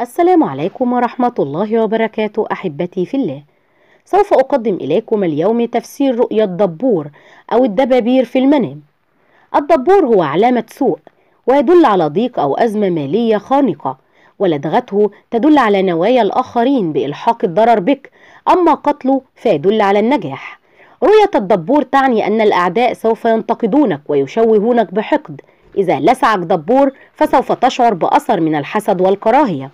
السلام عليكم ورحمة الله وبركاته أحبتي في الله سوف أقدم إليكم اليوم تفسير رؤية الدبور أو الدبابير في المنام الدبور هو علامة سوء ويدل على ضيق أو أزمة مالية خانقة ولدغته تدل على نوايا الآخرين بإلحاق الضرر بك أما قتله فيدل على النجاح رؤية الدبور تعني أن الأعداء سوف ينتقدونك ويشوهونك بحقد إذا لسعك دبور فسوف تشعر بأثر من الحسد والكراهية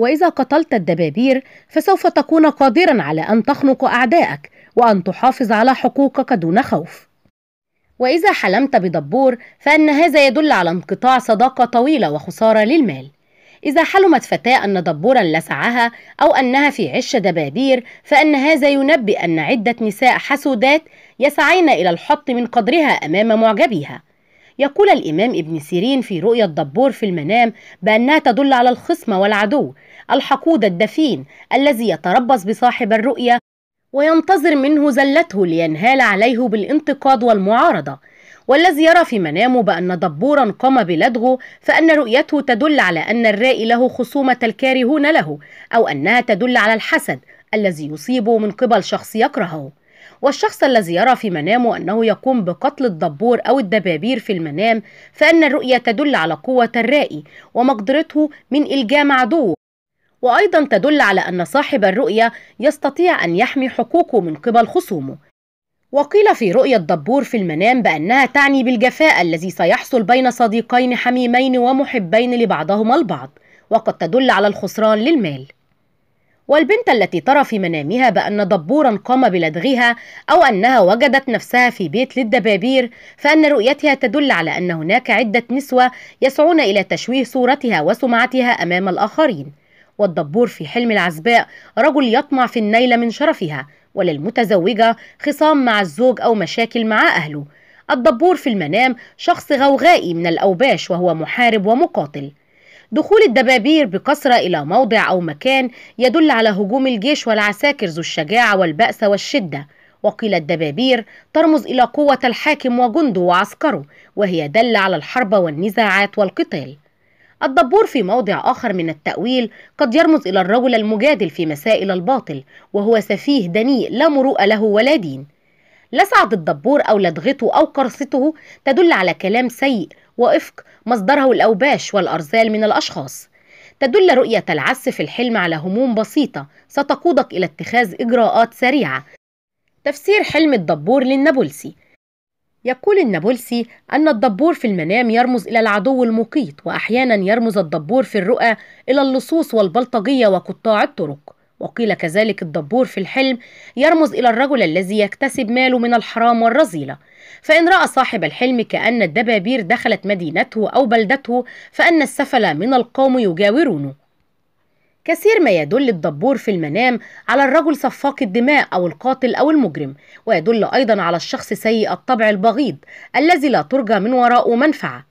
واذا قتلت الدبابير فسوف تكون قادرا على ان تخنق اعدائك وان تحافظ على حقوقك دون خوف واذا حلمت بدبور فان هذا يدل على انقطاع صداقه طويله وخساره للمال إذا حلمت فتاة أن دبورا لسعها أو أنها في عش دبابير فإن هذا ينبئ أن عدة نساء حسودات يسعين إلى الحط من قدرها أمام معجبيها يقول الإمام ابن سيرين في رؤية دبور في المنام بأنها تدل على الخصم والعدو الحقود الدفين الذي يتربص بصاحب الرؤية وينتظر منه زلته لينهال عليه بالانتقاد والمعارضة والذي يرى في منامه بأن دبورا قام بلدغه فأن رؤيته تدل على أن الرائي له خصومة الكارهون له أو أنها تدل على الحسد الذي يصيبه من قبل شخص يكرهه والشخص الذي يرى في منامه أنه يقوم بقتل الدبور أو الدبابير في المنام فإن الرؤية تدل على قوة الرائي ومقدرته من إلجام عدوه وأيضا تدل على أن صاحب الرؤية يستطيع أن يحمي حقوقه من قبل خصومه وقيل في رؤية دبور في المنام بأنها تعني بالجفاء الذي سيحصل بين صديقين حميمين ومحبين لبعضهما البعض وقد تدل على الخسران للمال والبنت التي ترى في منامها بأن دبورا قام بلدغها أو أنها وجدت نفسها في بيت للدبابير فأن رؤيتها تدل على أن هناك عدة نسوة يسعون إلى تشويه صورتها وسمعتها أمام الآخرين والدبور في حلم العزباء رجل يطمع في النيل من شرفها وللمتزوجة خصام مع الزوج أو مشاكل مع أهله الدبور في المنام شخص غوغائي من الأوباش وهو محارب ومقاتل دخول الدبابير بكثرة إلى موضع أو مكان يدل على هجوم الجيش والعساكر ذو الشجاعة والبأس والشدة وقيل الدبابير ترمز إلى قوة الحاكم وجنده وعسكره وهي دل على الحرب والنزاعات والقتال الدبور في موضع آخر من التأويل قد يرمز إلى الرجل المجادل في مسائل الباطل وهو سفيه دنيء لا مروءة له ولا دين لسعة الدبور أو لدغته أو قرصته تدل على كلام سيء وإفك مصدره الأوباش والأرزال من الأشخاص تدل رؤية العس في الحلم على هموم بسيطة ستقودك إلى اتخاذ إجراءات سريعة تفسير حلم الدبور للنابلسي يقول النابلسي أن الدبور في المنام يرمز إلى العدو المقيت وأحيانا يرمز الدبور في الرؤى إلى اللصوص والبلطجية وقطاع الطرق وقيل كذلك الدبور في الحلم يرمز إلى الرجل الذي يكتسب ماله من الحرام والرذيلة فإن رأى صاحب الحلم كأن الدبابير دخلت مدينته أو بلدته فأن السفل من القوم يجاورونه كثير ما يدل الدبور في المنام على الرجل صفاق الدماء أو القاتل أو المجرم ويدل أيضا على الشخص سيء الطبع البغيض الذي لا ترجى من وراءه منفعة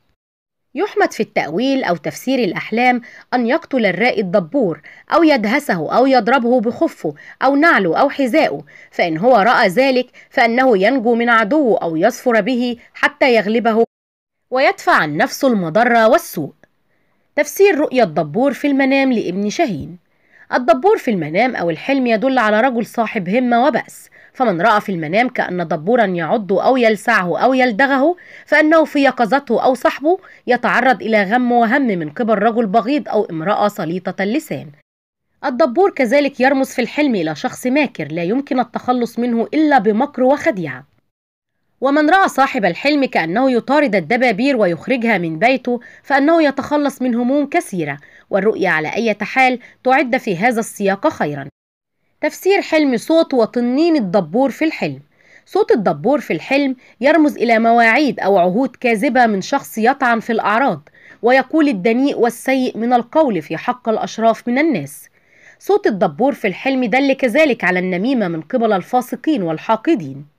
يحمد في التأويل أو تفسير الأحلام أن يقتل الرائي الدبور أو يدهسه أو يضربه بخفه أو نعله أو حذائه فإن هو رأى ذلك فإنه ينجو من عدوه أو يصفر به حتى يغلبه ويدفع عن نفسه المضرة والسوء تفسير رؤية الدبور في المنام لابن شاهين الدبور في المنام أو الحلم يدل على رجل صاحب همة وبأس فمن رأى في المنام كأن دبورا يعض أو يلسعه أو يلدغه فأنه في يقظته أو صحبه يتعرض إلى غم وهم من قبل رجل بغيض أو امرأة سليطة اللسان الدبور كذلك يرمز في الحلم إلى شخص ماكر لا يمكن التخلص منه إلا بمكر وخديعة ومن راى صاحب الحلم كانه يطارد الدبابير ويخرجها من بيته فانه يتخلص من هموم كثيره والرؤيه على اي حال تعد في هذا السياق خيرا تفسير حلم صوت وطنين الدبور في الحلم صوت الدبور في الحلم يرمز الى مواعيد او عهود كاذبه من شخص يطعن في الاعراض ويقول الدنيء والسيء من القول في حق الاشراف من الناس صوت الدبور في الحلم دل كذلك على النميمه من قبل الفاسقين والحاقدين